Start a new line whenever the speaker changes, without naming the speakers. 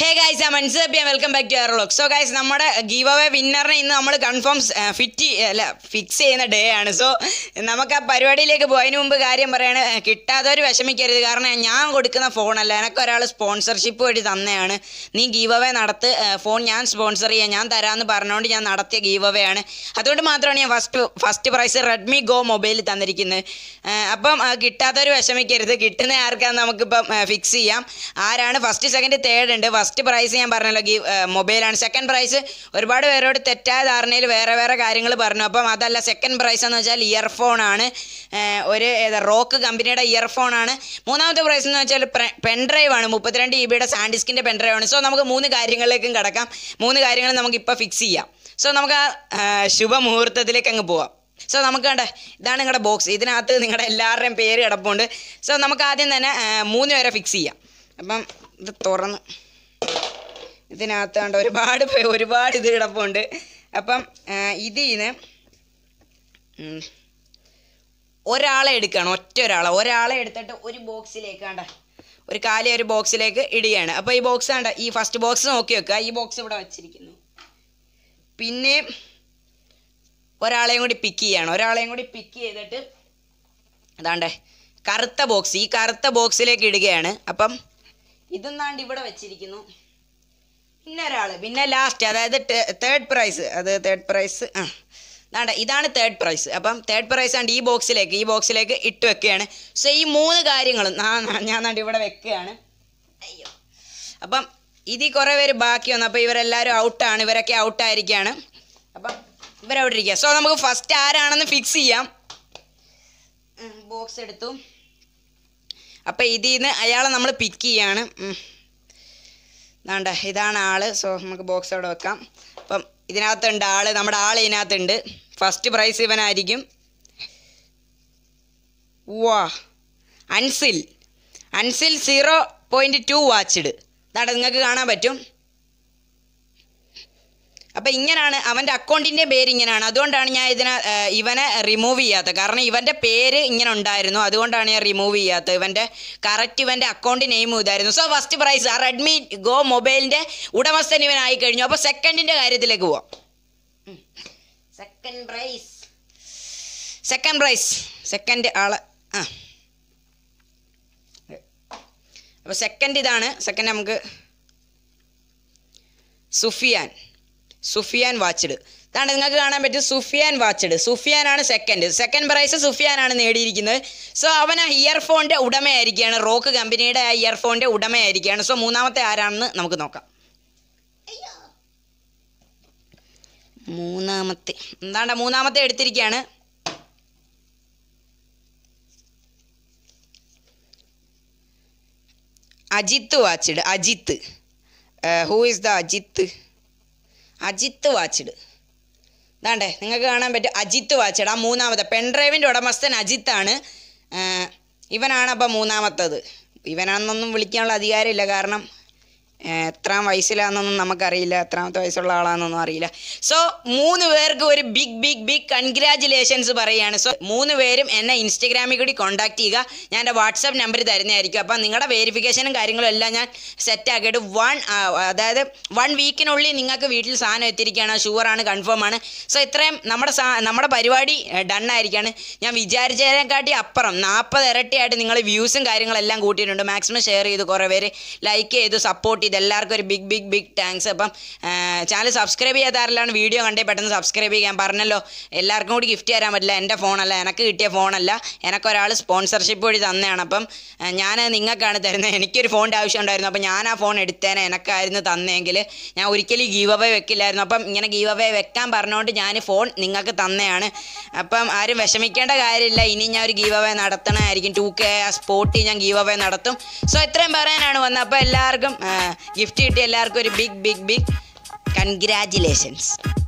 ഹേ guys ഞാൻ Mansabi welcome back to air so guys നമ്മുടെ give away വിന്നറിനെ ഇന്ന് നമ്മൾ കൺഫേം ഫിറ്റ് അല്ല ഫിക്സ് ചെയ്യുന്ന ഡേ ആണ് സോ നമുക്ക് ആ പരിപാടിയിലേക്ക് പോയതിന് മുമ്പ് കാര്യം പറയാണ് കിട്ടാത്തവർ വിഷമിക്കരുത് കാരണം ഞാൻ കൊടുക്കുന്ന ഫോണല്ല എനിക്ക് ഒരാൾ സ്പോൺസർഷിപ്പ് വഴി തന്നെയാണ് നീ ഗീവ് അവേ നടത്ത് ഫോൺ ഞാൻ സ്പോൺസർ ചെയ്യാം ഞാൻ തരാമെന്ന് പറഞ്ഞുകൊണ്ട് ഞാൻ നടത്തിയ ഗീവ് അവേ ആണ് അതുകൊണ്ട് മാത്രമാണ് ഞാൻ first first prize Redmi go mobile തന്നിരിക്കുന്നത് അപ്പം കിട്ടാത്തവർ വിഷമിക്കരുത് കിട്ടുന്ന ആർക്കാന്ന് നമുക്കിപ്പം ഫിക്സ് ചെയ്യാം ആരാണ് ഫസ്റ്റ് സെക്കൻഡ് തേർഡ് ഉണ്ട് ഫസ്റ്റ് ഫസ്റ്റ് പ്രൈസ് ഞാൻ പറഞ്ഞല്ലോ ഗീ മൊബൈലാണ് സെക്കൻഡ് പ്രൈസ് ഒരുപാട് പേരോട് തെറ്റായ ധാരണയിൽ വേറെ വേറെ കാര്യങ്ങൾ പറഞ്ഞു അപ്പം അതല്ല സെക്കൻഡ് പ്രൈസ് എന്ന് വെച്ചാൽ ആണ് ഒരു റോക്ക് കമ്പനിയുടെ ആണ് മൂന്നാമത്തെ പ്രൈസ് എന്ന് വെച്ചാൽ പെൻ ഡ്രൈവാണ് മുപ്പത്തിരണ്ട് ഇ ബിയുടെ സാൻഡിസ്കിൻ്റെ പെൻ ഡ്രൈവാണ് സോ നമുക്ക് മൂന്ന് കാര്യങ്ങളിലേക്കും കിടക്കാം മൂന്ന് കാര്യങ്ങൾ നമുക്കിപ്പോൾ ഫിക്സ് ചെയ്യാം സോ നമുക്ക് ആ ശുഭമുഹൂർത്തത്തിലേക്ക് അങ്ങ് പോവാം സോ നമുക്ക് കണ്ടേ ഇതാണ് നിങ്ങളുടെ ബോക്സ് ഇതിനകത്ത് നിങ്ങളുടെ എല്ലാവരുടെയും പേര് കിടപ്പുണ്ട് സോ നമുക്ക് ആദ്യം തന്നെ മൂന്ന് പേരെ ഫിക്സ് ചെയ്യാം അപ്പം ഇത് തുറന്ന് ഇതിനകത്ത് കണ്ട ഒരുപാട് ഒരുപാട് ഇത് കിടപ്പുണ്ട് അപ്പം ഇതിൽ നിന്ന് ഒരാളെ എടുക്കുകയാണ് ഒറ്റ ഒരാളെ ഒരാളെ എടുത്തിട്ട് ഒരു ബോക്സിലേക്ക് കണ്ട ഒരു കാലി ഒരു ബോക്സിലേക്ക് ഇടുകയാണ് അപ്പം ഈ ബോക്സ് കണ്ട ഈ ഫസ്റ്റ് ബോക്സ് നോക്കി വെക്കുക ഈ ബോക്സ് ഇവിടെ വച്ചിരിക്കുന്നു പിന്നെ ഒരാളെയും കൂടി പിക്ക് ചെയ്യാണ് ഒരാളെയും കൂടി പിക്ക് ചെയ്തിട്ട് അതാണ്ടേ കറുത്ത ബോക്സ് ഈ കറുത്ത ബോക്സിലേക്ക് ഇടുകയാണ് അപ്പം ഇതൊന്നാണ്ട് ഇവിടെ വച്ചിരിക്കുന്നു പിന്നെ ഒരാൾ പിന്നെ ലാസ്റ്റ് അതായത് തേർഡ് പ്രൈസ് അത് തേർഡ് പ്രൈസ് ആ ഇതാണ് തേർഡ് പ്രൈസ് അപ്പം തേർഡ് പ്രൈസ് ആണ് ഈ ബോക്സിലേക്ക് ഈ ബോക്സിലേക്ക് ഇട്ട് വെക്കുകയാണ് സോ ഈ മൂന്ന് കാര്യങ്ങളും ഞാൻ നാണ്ട് ഇവിടെ വെക്കുകയാണ് അയ്യോ അപ്പം ഇതിൽ കുറേ പേര് ബാക്കി വന്നു അപ്പോൾ ഇവരെല്ലാവരും ഔട്ടാണ് ഇവരൊക്കെ ഔട്ടായിരിക്കുകയാണ് അപ്പം ഇവരവിടെ ഇരിക്കുക സോ നമുക്ക് ഫസ്റ്റ് ആരാണെന്ന് ഫിക്സ് ചെയ്യാം ബോക്സ് എടുത്തു അപ്പം ഇതിൽ നിന്ന് അയാളെ നമ്മൾ പിക്ക് ചെയ്യാണ് എന്താണ്ട ഇതാണ് ആൾ സോ നമുക്ക് ബോക്സ് അവിടെ വെക്കാം അപ്പം ഇതിനകത്തുണ്ട് ആൾ നമ്മുടെ ആൾ ഇതിനകത്തുണ്ട് ഫസ്റ്റ് പ്രൈസ് ഇവനായിരിക്കും വാ Ansil Ansil zero point two watched ഇതാണ്ട് നിങ്ങൾക്ക് കാണാൻ പറ്റും അപ്പം ഇങ്ങനാണ് അവൻ്റെ അക്കൗണ്ടിൻ്റെ പേര് ഇങ്ങനെയാണ് അതുകൊണ്ടാണ് ഞാൻ ഇതിനെ ഇവനെ റിമൂവ് ചെയ്യാത്തത് കാരണം ഇവൻ്റെ പേര് ഇങ്ങനെ ഉണ്ടായിരുന്നു അതുകൊണ്ടാണ് ഞാൻ റിമൂവ് ചെയ്യാത്തത് ഇവൻ്റെ കറക്റ്റ് ഇവൻ്റെ അക്കൗണ്ട് നെയിം ഇതായിരുന്നു സോ ഫസ്റ്റ് പ്രൈസ് ആ റെഡ്മി ഗോ മൊബൈലിൻ്റെ ഉടമസ്ഥൻ ഇവനായി കഴിഞ്ഞു അപ്പോൾ സെക്കൻഡിൻ്റെ കാര്യത്തിലേക്ക് പോവാം second prize second prize second ആള് ആ അപ്പോൾ സെക്കൻഡ് ഇതാണ് സെക്കൻഡ് നമുക്ക് സുഫിയാൻ സുഫിയാൻ വാച്ചഡ് ഇതാണ് നിങ്ങൾക്ക് കാണാൻ പറ്റും സുഫിയാൻ വാച്ചഡ് സുഫിയാനാണ് സെക്കൻഡ് സെക്കൻഡ് പ്രൈസ് സുഫിയാനാണ് നേടിയിരിക്കുന്നത് സോ അവൻ ആ ഇയർഫോണിൻ്റെ ഉടമയായിരിക്കുകയാണ് റോക്ക് കമ്പനിയുടെ ആ ഇയർഫോണിൻ്റെ ഉടമയായിരിക്കുകയാണ് സോ മൂന്നാമത്തെ ആരാണെന്ന് നമുക്ക് നോക്കാം മൂന്നാമത്തെ എന്താണ്ട മൂന്നാമത്തെ എടുത്തിരിക്കുകയാണ് Ajith watched Ajith who is the Ajith Ajith watched ഇതാണ്ടേ നിങ്ങൾക്ക് കാണാൻ പറ്റും അജിത്ത് വാച്ചിട് ആ മൂന്നാമത്തെ പെൺഡ്രൈവിൻ്റെ ഉടമസ്ഥൻ അജിത്താണ് ഇവനാണ് അപ്പം മൂന്നാമത്തത് ഇവനാണെന്നൊന്നും വിളിക്കാനുള്ള അധികാരമില്ല കാരണം എത്ര വയസ്സിലാണെന്നൊന്നും നമുക്കറിയില്ല എത്രാമത്തെ വയസ്സുള്ള ആളാണെന്നൊന്നും അറിയില്ല സോ മൂന്ന് പേർക്ക് ഒരു ബിഗ് ബിഗ് ബിഗ് കൺഗ്രാചുലേഷൻസ് പറയുകയാണ് സോ മൂന്ന് പേരും എന്നെ ഇൻസ്റ്റഗ്രാമിൽ കൂടി കോൺടാക്ട് ചെയ്യുക ഞാൻ എൻ്റെ വാട്സാപ്പ് നമ്പർ തരുന്നതായിരിക്കും അപ്പം നിങ്ങളുടെ വെരിഫിക്കേഷനും കാര്യങ്ങളും എല്ലാം ഞാൻ സെറ്റ് ആക്കിയിട്ട് വൺ അതായത് വൺ വീക്കിനുള്ളിൽ നിങ്ങൾക്ക് വീട്ടിൽ സാധനം എത്തിയിരിക്കുകയാണ് ഷുവറാണ് കൺഫേം ആണ് സോ ഇത്രയും നമ്മുടെ നമ്മുടെ പരിപാടി ഡൺ ആയിരിക്കുകയാണ് ഞാൻ വിചാരിച്ചതിനെക്കാട്ടി അപ്പുറം നാൽപ്പത് ഇരട്ടിയായിട്ട് നിങ്ങൾ വ്യൂസും കാര്യങ്ങളെല്ലാം കൂട്ടിയിട്ടുണ്ട് മാക്സിമം ഷെയർ ചെയ്ത് കുറേ പേര് ലൈക്ക് ചെയ്ത് സപ്പോർട്ട് ഇതെല്ലാവർക്കും ഒരു ബിഗ് ബിഗ് ബിഗ് താങ്ക്സ് അപ്പം ചാനൽ സബ്സ്ക്രൈബ് ചെയ്യാത്താരെല്ലാം വീഡിയോ കണ്ടേ പെട്ടെന്ന് സബ്സ്ക്രൈബ് ചെയ്യാൻ പറഞ്ഞല്ലോ എല്ലാവർക്കും കൂടി ഗിഫ്റ്റ് തരാൻ പറ്റില്ല എൻ്റെ ഫോണല്ല എനിക്ക് കിട്ടിയ ഫോണല്ല എനിക്കൊരാൾ സ്പോൺസർഷിപ്പ് വഴി തന്നെയാണ് അപ്പം ഞാൻ നിങ്ങൾക്കാണ് തരുന്നത് എനിക്കൊരു ഫോണിൻ്റെ ആവശ്യം ഉണ്ടായിരുന്നു അപ്പം ഞാൻ ആ ഫോൺ എടുത്തേനെ എനിക്കായിരുന്നു തന്നെങ്കിൽ ഞാൻ ഒരിക്കലും ഗീവ് അവേ വെക്കില്ലായിരുന്നു അപ്പം ഇങ്ങനെ ഗീവ് അവേ വെക്കാൻ പറഞ്ഞുകൊണ്ട് ഞാൻ ഫോൺ നിങ്ങൾക്ക് തന്നെയാണ് അപ്പം ആരും വിഷമിക്കേണ്ട കാര്യമില്ല ഇനി ഞാൻ ഒരു ഗീവ് അവേ നടത്തണമായിരിക്കും ടു കെ സ്പോട്ടിൽ ഞാൻ ഗീവ് അവേ നടത്തും സോ ഇത്രയും പറയാനാണ് വന്നത് അപ്പം എല്ലാവർക്കും ഗിഫ്റ്റ് കിട്ടിയ എല്ലാവർക്കും ഒരു ബിഗ് ബിഗ് ബിഗ് കൺഗ്രാറ്റുലേഷൻസ്